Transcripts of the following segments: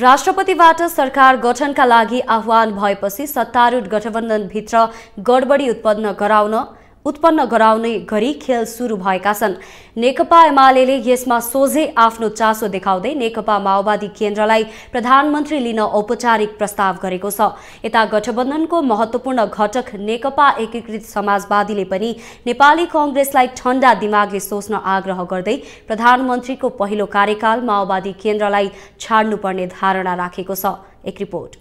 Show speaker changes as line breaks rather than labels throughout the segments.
राष्ट्रपतिबाट सरकार गठनका लागि आह्वान भएपछि सत्तारूढ गठबन्धनभित्र गडबडी उत्पन्न गराउन उत्पन्न गराउने गरी खेल सुरु भएका छन् नेकपा एमाले यसमा सोझे आफ्नो चासो देखाउँदै दे। नेकपा माओवादी केन्द्रलाई प्रधानमन्त्री लिन औपचारिक प्रस्ताव गरेको छ यता गठबन्धनको महत्त्वपूर्ण घटक नेकपा एकीकृत समाजवादीले पनि नेपाली कङ्ग्रेसलाई ठण्डा दिमागले सोच्न आग्रह गर्दै प्रधानमन्त्रीको पहिलो कार्यकाल माओवादी केन्द्रलाई छाड्नुपर्ने धारणा राखेको छ एक रिपोर्ट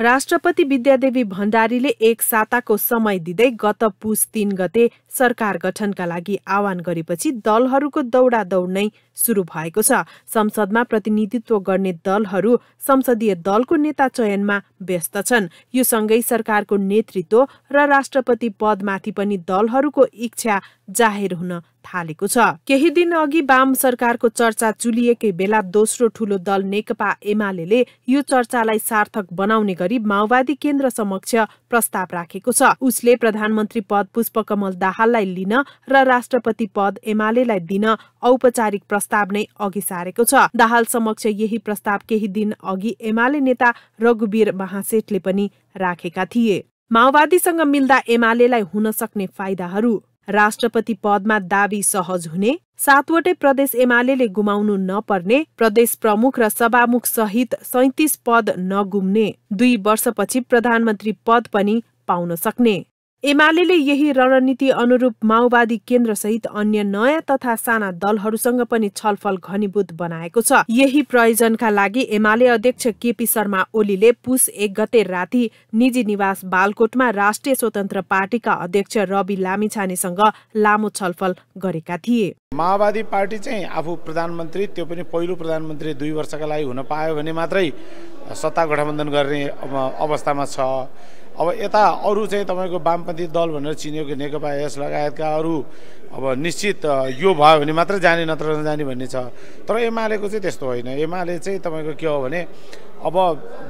राष्ट्रपति विद्यादेवी भण्डारीले एक साताको समय दिँदै गत पुस तीन गते सरकार गठनका लागि आह्वान गरेपछि दलहरूको दौडा दौड नै सुरु भएको छ संसदमा प्रतिनिधित्व गर्ने दलहरू संसदीय दलको नेता चयनमा व्यस्त छन् यो सँगै सरकारको नेतृत्व र राष्ट्रपति पदमाथि पनि दलहरूको इच्छा जाहेर हुन थालेको छ केही दिन अघि वाम सरकारको चर्चा चुलिएकै बेला दोस्रो ठूलो दल नेकपा एमाले यो चर्चालाई सार्थक बनाउने गरी माओवादी केन्द्र समक्ष प्रस्ताव राखेको छ उसले प्रधानमन्त्री पद पुष्पकमल दाहाललाई लिन र राष्ट्रपति पद एमालेलाई दिन औपचारिक प्रस्ताव नै अघि सारेको छ दाहाल समक्ष यही प्रस्ताव केही दिन अघि एमाले नेता रघुवीर महासेठले पनि राखेका थिए माओवादीसँग मिल्दा एमालेलाई हुन सक्ने फाइदाहरू राष्ट्रपति पदमा दावी सहज हुने सातवटै प्रदेश एमाले गुमाउनु नपर्ने प्रदेश प्रमुख र सभामुख सहित सैतिस पद नगुम्ने दुई वर्षपछि प्रधानमन्त्री पद पनि पाउन सक्ने एमाले यही रणनीति अनुरूप माओवादी केन्द्रसहित अन्य नयाँ तथा साना दलहरूसँग पनि छलफल घनीभूत बनाएको छ यही प्रयोजनका लागि एमाले अध्यक्ष केपी शर्मा ओलीले पुस एक गते राति निजी निवास बालकोटमा राष्ट्रिय स्वतन्त्र पार्टीका अध्यक्ष रवि लामिछानेसँग लामो छलफल गरेका थिए
माओवादी पार्टी चाहिँ आफू प्रधानमन्त्री त्यो पनि पहिलो प्रधानमन्त्री दुई वर्षका लागि हुन पायो भने मात्रै सत्ता गठबन्धन गर्ने अवस्थामा छ अब यता अरू चाहिँ तपाईँको वामपन्थी दल भनेर चिनिएको नेकपा यस लगायतका अरू अब निश्चित यो भयो भने मात्र जाने नत्र नजाने भन्ने छ तर एमालेको चाहिँ त्यस्तो होइन एमाले चाहिँ तपाईँको के हो भने अब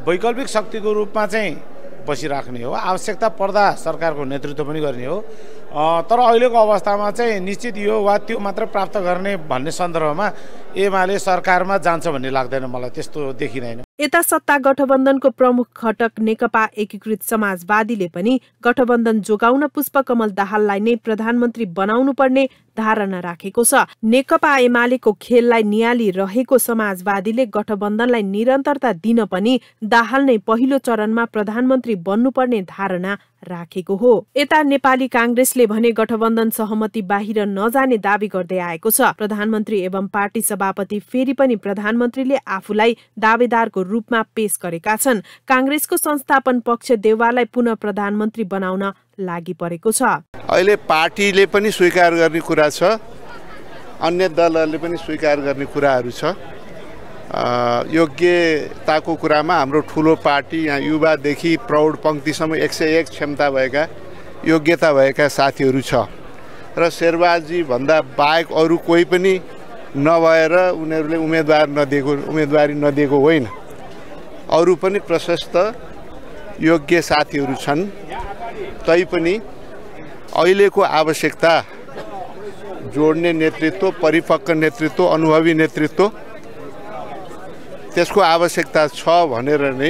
वैकल्पिक शक्तिको रूपमा चाहिँ बसिराख्ने हो आवश्यकता पर्दा सरकारको नेतृत्व पनि गर्ने हो तर अहिलेको अवस्थामा चाहिँ निश्चित यो वा त्यो मात्र प्राप्त गर्ने भन्ने सन्दर्भमा एमाले सरकारमा जान्छ भन्ने लाग्दैन मलाई त्यस्तो देखिँदैन
यता सत्ता गठबन्धनको प्रमुख घटक नेकपा एकीकृत समाजवादीले पनि गठबन्धन जोगाउन पुष्पकमल दाहाललाई नै प्रधानमन्त्री बनाउनुपर्ने धारणा राखेको छ नेकपा एमालेको खेललाई नियाली रहेको समाजवादीले गठबन्धनलाई निरन्तरता दिन पनि दाहाल नै पहिलो चरणमा प्रधानमन्त्री बन्नुपर्ने धारणा राखेको हो यता नेपाली काङ्ग्रेसले भने गठबन्धन सहमति बाहिर नजाने दावी गर्दै आएको छ प्रधानमन्त्री एवं पार्टी सभापति फेरि पनि प्रधानमन्त्रीले आफूलाई दावेदारको रूपमा पेश गरेका छन् काङ्ग्रेसको संस्थापन पक्ष देवाललाई पुनः प्रधानमन्त्री बनाउन लागि परेको छ
अहिले पार्टीले पनि स्वीकार गर्ने कुरा छ अन्य दलहरूले पनि स्वीकार गर्ने कुराहरू छ योग्यताको कुरामा हाम्रो ठुलो पार्टी यहाँ युवादेखि प्रौढ पङ्क्तिसम्म एक सय एक क्षमता भएका योग्यता भएका साथीहरू छ र शेरबहादजी भन्दा बाहेक अरू कोही पनि नभएर उनीहरूले उम्मेदवार नदिएको उम्मेदवारी नदिएको होइन अरू पनि प्रशस्त योग्य साथीहरू छन् तैपनि अहिलेको आवश्यकता जोड्ने नेतृत्व परिपक्व नेतृत्व अनुभवी नेतृत्व त्यसको आवश्यकता छ भनेर नै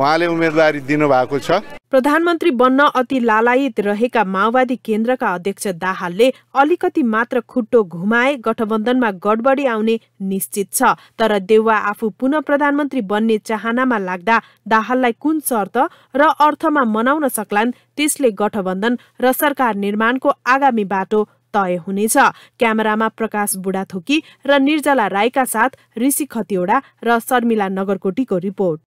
उहाँले उम्मेदवारी दिनुभएको छ
प्रधानमन्त्री बन्न अति लालायित रहेका माओवादी केन्द्रका अध्यक्ष दाहालले अलिकति मात्र खुट्टो घुमाए गठबन्धनमा गडबडी आउने निश्चित छ तर देउवा आफू पुनः प्रधानमन्त्री बन्ने चाहनामा लाग्दा दाहाललाई कुन शर्त र अर्थमा मनाउन सक्लान् त्यसले गठबन्धन र सरकार निर्माणको आगामी बाटो तय हुनेछ क्यामेरामा प्रकाश बुढाथोकी र निर्जला राईका साथ ऋषि खतिवडा र शर्मिला नगरकोटीको रिपोर्ट